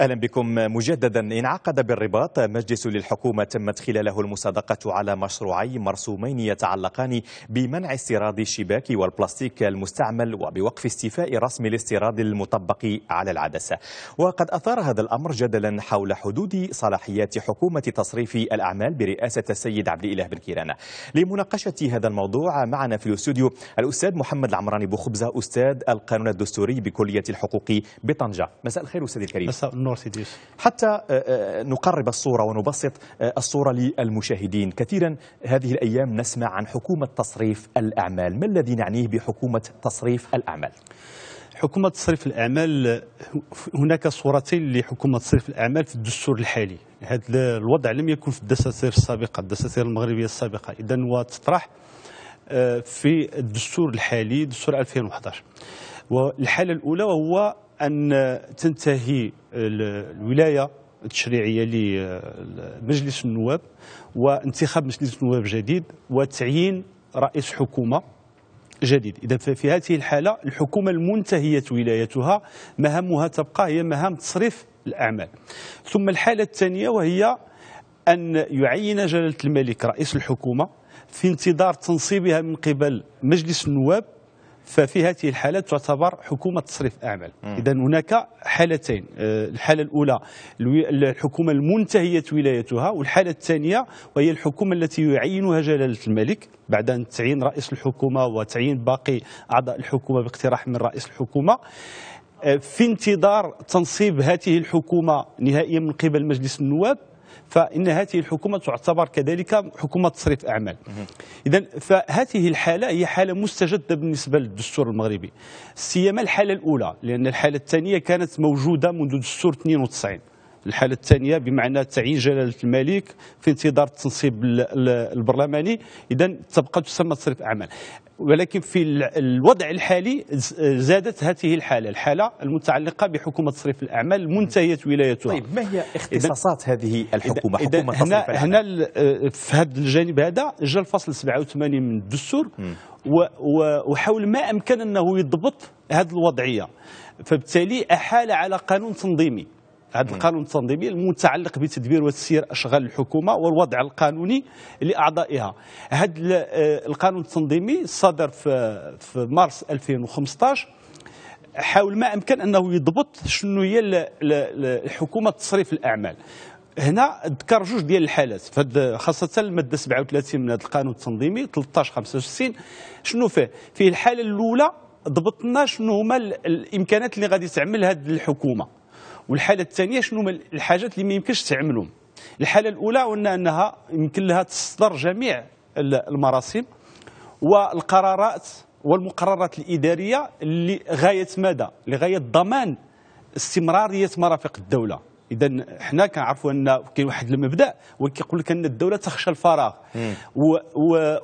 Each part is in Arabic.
أهلا بكم مجددا انعقد بالرباط مجلس للحكومة تمت خلاله المصادقة على مشروعي مرسومين يتعلقان بمنع استيراد الشباك والبلاستيك المستعمل وبوقف استيفاء رسم الاستيراد المطبق على العدسة وقد أثار هذا الأمر جدلا حول حدود صلاحيات حكومة تصريف الأعمال برئاسة السيد عبد الإله بن كيران لمناقشة هذا الموضوع معنا في الاستوديو الأستاذ محمد العمراني بوخبزة أستاذ القانون الدستوري بكلية الحقوق بطنجة مساء الخير أستاذي الكريم مساء نورث ديوس حتى آه، آه، آه، نقرب الصورة ونبسط الصورة للمشاهدين كثيرا هذه الأيام نسمع عن حكومة تصريف الأعمال ما الذي نعنيه بحكومة تصريف الأعمال؟ حكومة تصريف الأعمال هناك صورتين لحكومة تصريف الأعمال في الدستور الحالي هذا الوضع لم يكن في الدساتير السابقة الدساتير المغربية السابقة إذا وتطرح في الدستور الحالي دستور 2011 والحالة الأولى هو أن تنتهي الولاية التشريعية لمجلس النواب وانتخاب مجلس نواب جديد وتعيين رئيس حكومة جديد إذا ففي هذه الحالة الحكومة المنتهية ولايتها مهامها تبقى هي مهام تصريف الأعمال ثم الحالة الثانية وهي أن يعين جلالة الملك رئيس الحكومة في انتظار تنصيبها من قبل مجلس النواب ففي هذه الحالة تعتبر حكومة تصريف أعمال إذا هناك حالتين آه، الحالة الأولى الحكومة المنتهية ولايتها والحالة الثانية وهي الحكومة التي يعينها جلالة الملك بعد أن تعين رئيس الحكومة وتعين باقي أعضاء الحكومة باقتراح من رئيس الحكومة آه، في انتظار تنصيب هذه الحكومة نهائيا من قبل مجلس النواب فإن هذه الحكومة تعتبر كذلك حكومة تصريف أعمال إذا فهذه الحالة هي حالة مستجدة بالنسبة للدستور المغربي سيما الحالة الأولى لأن الحالة الثانية كانت موجودة منذ دستور 92 الحالة الثانية بمعنى تعيين جلالة الملك في انتظار التنصيب البرلماني إذا تبقى تسمى تصريف أعمال ولكن في الوضع الحالي زادت هذه الحالة الحالة المتعلقة بحكومة تصريف الأعمال منتهية ولايتها طيب ما هي اختصاصات هذه الحكومة إذن حكومة إذن تصريف هنا, الأعمال هنا في هذا الجانب هذا جاء الفصل 87 من الدستور وحاول ما أمكن أنه يضبط هذه الوضعية فبالتالي أحال على قانون تنظيمي هذا القانون التنظيمي المتعلق بتدبير وتسيير اشغال الحكومه والوضع القانوني لاعضائها هذا آه، القانون التنظيمي صدر في في مارس 2015 حاول ما امكن انه يضبط شنو هي الحكومه تصريف الاعمال هنا ذكر جوج ديال الحالات فهاد خاصه الماده 37 من هذا القانون التنظيمي 1365 شنو فيه فيه الحاله الاولى ضبطنا شنو هما الامكانات اللي غادي تعمل هذه الحكومه والحاله الثانيه شنو الحاجات اللي ما يمكنش تعملهم الحاله الاولى قلنا انها يمكن لها تصدر جميع المراسم والقرارات والمقررات الاداريه لغايه ماذا لغايه ضمان استمراريه مرافق الدوله اذا حنا كنعرفوا ان كاين واحد المبدا وكيقول لك ان الدوله تخشى الفراغ و و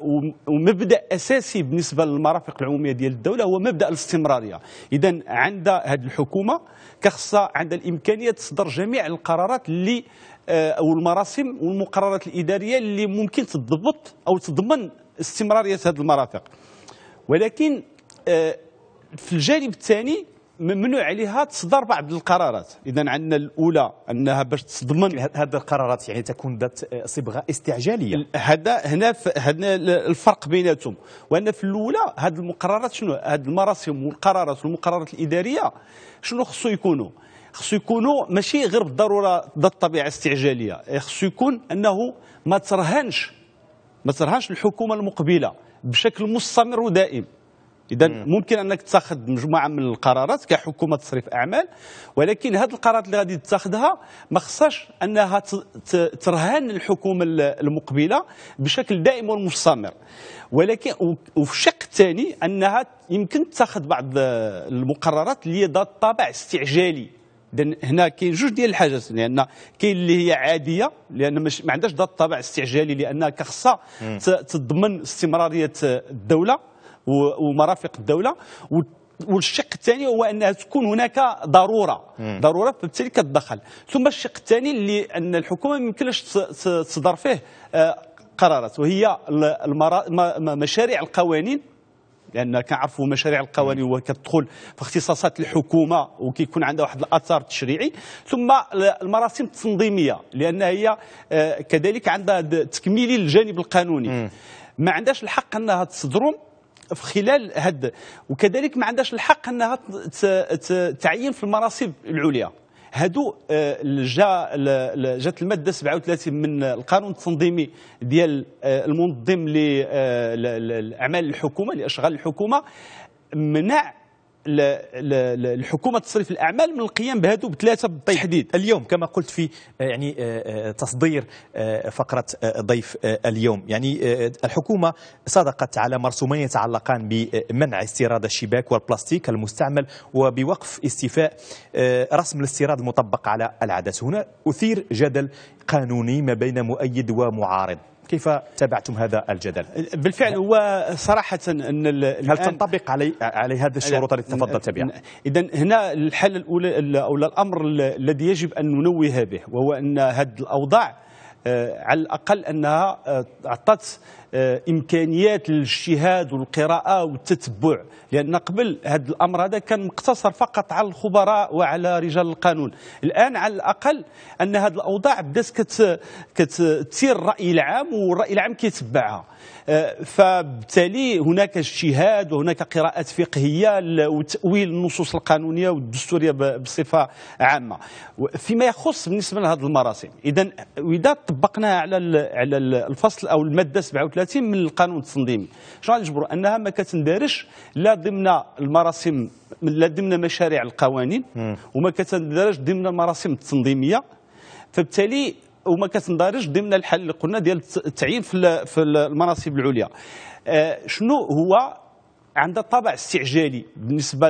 ومبدا اساسي بالنسبه للمرافق العموميه ديال الدوله هو مبدا الاستمراريه اذا عند هذه الحكومه كخصها عندها الامكانيه تصدر جميع القرارات اللي آه، او المراسم والمقررات الاداريه اللي ممكن تضبط او تضمن استمراريه هذه المرافق ولكن آه، في الجانب الثاني ممنوع عليها تصدر بعض القرارات اذا عندنا الاولى انها باش تضمن هذه القرارات يعني تكون ذات صبغه استعجاليه هذا هنا هنا الفرق بيناتهم وان في الاولى هذه المقررات شنو هذه المراسم والقرارات والمقررات الاداريه شنو خصو يكونوا خصو يكونوا ماشي غير بالضروره ذات طبيعه استعجاليه إيه، خصو يكون انه ما ترهنش ما ترهنش الحكومه المقبله بشكل مستمر ودائم اذا ممكن انك تتخذ مجموعه من القرارات كحكومه تصريف اعمال ولكن هذه القرارات اللي غادي تتخذها ما خصهاش انها ترهن الحكومه المقبله بشكل دائم ومستمر ولكن وفي الشق الثاني انها يمكن تتخذ بعض المقررات اللي ذات طابع استعجالي اذا هنا كاين جوج ديال الحاجات لان كاين اللي هي عاديه لان مش ما عندهاش ذات الطابع استعجالي لانها كخصها تضمن استمراريه الدوله ومرافق الدوله والشق الثاني هو انها تكون هناك ضروره مم. ضروره فبالتالي كتدخل ثم الشق الثاني اللي ان الحكومه ما يمكنش تصدر فيه آه، قرارات وهي مشاريع القوانين لان كنعرفوا مشاريع القوانين وكتدخل في اختصاصات الحكومه وكيكون عندها واحد الاثار التشريعي ثم المراسم التنظيميه لان هي آه، كذلك عندها تكميلي للجانب القانوني ما عندهاش الحق انها تصدرهم في خلال هاد وكذلك ما عندهاش الحق انها تعين في المناصب العليا هادو آه، جا جات الماده 37 من القانون التنظيمي ديال آه، المنظم آه، لاعمال الحكومه لاشغال الحكومه منع الحكومه تصريف الاعمال من القيام بهذو بثلاثه بالتحديد اليوم كما قلت في آه، يعني آه، آه، تصدير فقره ضيف اليوم يعني الحكومه صدقت على مرسومين يتعلقان بمنع استيراد الشباك والبلاستيك المستعمل وبوقف استيفاء رسم الاستيراد المطبق على العدس هنا اثير جدل قانوني ما بين مؤيد ومعارض كيف تابعتم هذا الجدل؟ بالفعل هو صراحة أن هل تنطبق علي على هذا الشروط التي تفضلت بها؟ إذا هنا الحل الأولى أو الأمر الذي يجب أن ننوه به وهو أن هذه الأوضاع آه، على الاقل انها آه، اعطت آه، امكانيات للاجتهاد والقراءه والتتبع لان قبل هذا الامر هذا كان مقتصر فقط على الخبراء وعلى رجال القانون الان على الاقل ان هذه الاوضاع بدات كتثير الراي العام والراي العام كيتبعها فبالتالي هناك اجتهاد وهناك قراءات فقهيه وتاويل النصوص القانونيه والدستوريه بصفه عامه فيما يخص بالنسبه لهذه المراسم اذا اذا طبقناها على على الفصل او الماده 37 من القانون التنظيمي شنو غنجبروا انها ما كتندارش لا ضمن المراسم لا ضمن مشاريع القوانين وما كتندارش ضمن المراسم التنظيميه فبالتالي وما كتندارش ضمن الحل اللي قلنا ديال التعيين في المناصب العليا آه، شنو هو عندها طابع استعجالي بالنسبه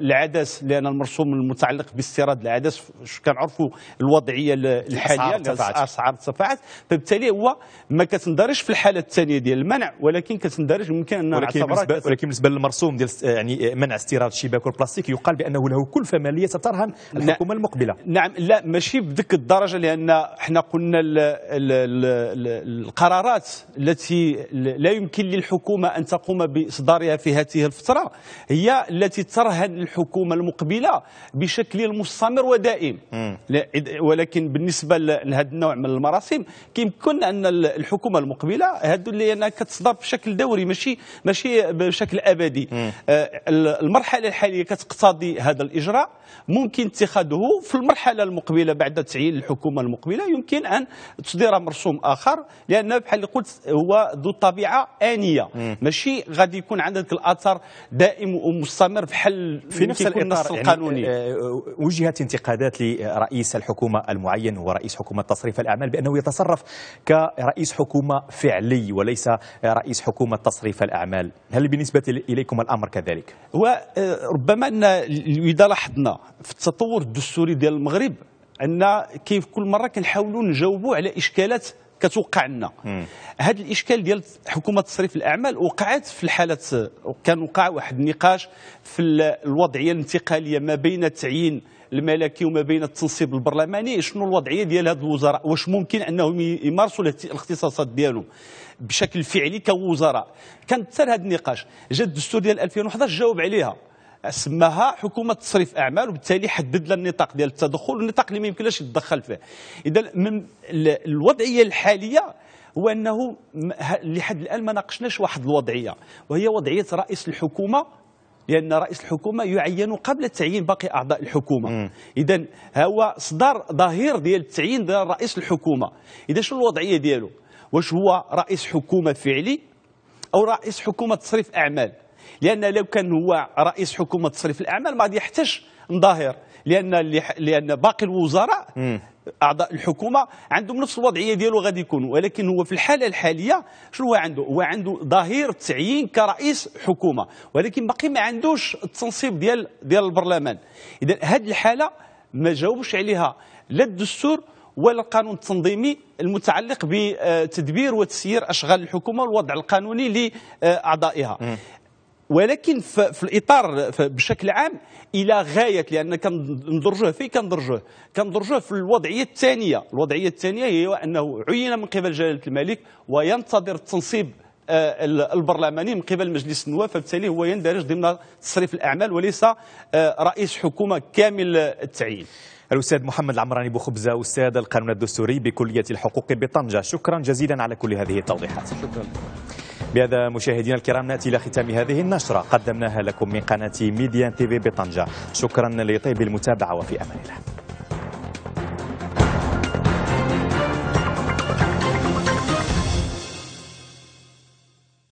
للعدس لان المرسوم المتعلق باستيراد العدس كنعرفوا الوضعيه الحاليه اسعار الارتفاعات فبالتالي هو ما كتندرجش في الحاله الثانيه ديال المنع ولكن كتندرج ممكن ان ولكن بالنسبه ولكن بالنسبه للمرسوم ديال يعني منع استيراد الشباك والبلاستيك يقال بانه له كلفه ماليه سترهن الحكومه نعم. المقبله نعم لا ماشي بديك الدرجه لان حنا قلنا الـ الـ الـ القرارات التي لا يمكن للحكومه ان تقوم باصدارها في هذه الفترة هي التي ترهن الحكومة المقبلة بشكل مستمر ودائم ولكن بالنسبة لهذا النوع من المراسم كيمكن أن الحكومة المقبلة هادو اللي أنا كتصدر بشكل دوري ماشي ماشي بشكل أبدي آه، المرحلة الحالية كتقتضي هذا الإجراء ممكن اتخاذه في المرحلة المقبلة بعد تعيين الحكومة المقبلة يمكن أن تصدير مرسوم آخر لأن بحال اللي قلت هو ذو طبيعة آنية ماشي غادي يكون عندك الاثر دائم ومستمر في حل في نفس الاطار يعني، القانوني يعني وجهت انتقادات لرئيس الحكومه المعين هو رئيس حكومه تصريف الاعمال بانه يتصرف كرئيس حكومه فعلي وليس رئيس حكومه تصريف الاعمال هل بالنسبه اليكم الامر كذلك وربما آه، ان اذا لاحظنا في التطور الدستوري ديال المغرب ان كيف كل مره كنحاولوا نجاوبوا على اشكالات كتوقع لنا هذا الاشكال ديال حكومه تصريف الاعمال وقعت في الحاله كان وقع واحد النقاش في الوضعيه الانتقاليه ما بين التعيين الملكي وما بين التنصيب البرلماني شنو الوضعيه ديال هاد الوزراء واش ممكن انهم يمارسوا الاختصاصات ديالهم بشكل فعلي كوزراء كان تسر هذا النقاش جا الدستور ديال 2011 جاوب عليها سماها حكومه تصريف اعمال وبالتالي حدد لنا النطاق ديال التدخل والنطاق اللي ما يمكنش يتدخل فيه اذا من الوضعيه الحاليه هو انه لحد الان ما ناقشناش واحد الوضعيه وهي وضعيه رئيس الحكومه لان رئيس الحكومه يعين قبل تعيين باقي اعضاء الحكومه اذا هو صدر ظهير ديال التعيين ديال رئيس الحكومه اذا شنو الوضعيه ديالو واش هو رئيس حكومه فعلي او رئيس حكومه تصريف اعمال لان لو كان هو رئيس حكومه تصريف الاعمال ما غادي يحتاج نظاهر لان لان باقي الوزراء اعضاء الحكومه عندهم نفس الوضعيه ديالو غادي يكون ولكن هو في الحاله الحاليه شنو هو عنده هو عنده ظهير تعيين كرئيس حكومه ولكن باقي ما عندوش التنصيب ديال ديال البرلمان اذا هذه الحاله ما جاوبش عليها لا الدستور ولا القانون التنظيمي المتعلق بتدبير وتسيير اشغال الحكومه والوضع القانوني لاعضائها ولكن في الاطار بشكل عام الى غايه لان كندرجوه فيه كندرجوه كندرجوه في الوضعيه الثانيه الوضعيه الثانيه هي انه عين من قبل جلاله الملك وينتظر التنصيب آه، البرلماني من قبل مجلس النواب فبالتالي هو يندرج ضمن تصريف الاعمال وليس آه، رئيس حكومه كامل التعيين الاستاذ محمد العمراني بوخبزه استاذ القانون الدستوري بكليه الحقوق بطنجه شكرا جزيلا على كل هذه التوضيحات شكرا بهذا مشاهدينا الكرام ناتي الى ختام هذه النشره قدمناها لكم من قناه ميديان تي في بطنجه شكرا لطيب المتابعه وفي امان الله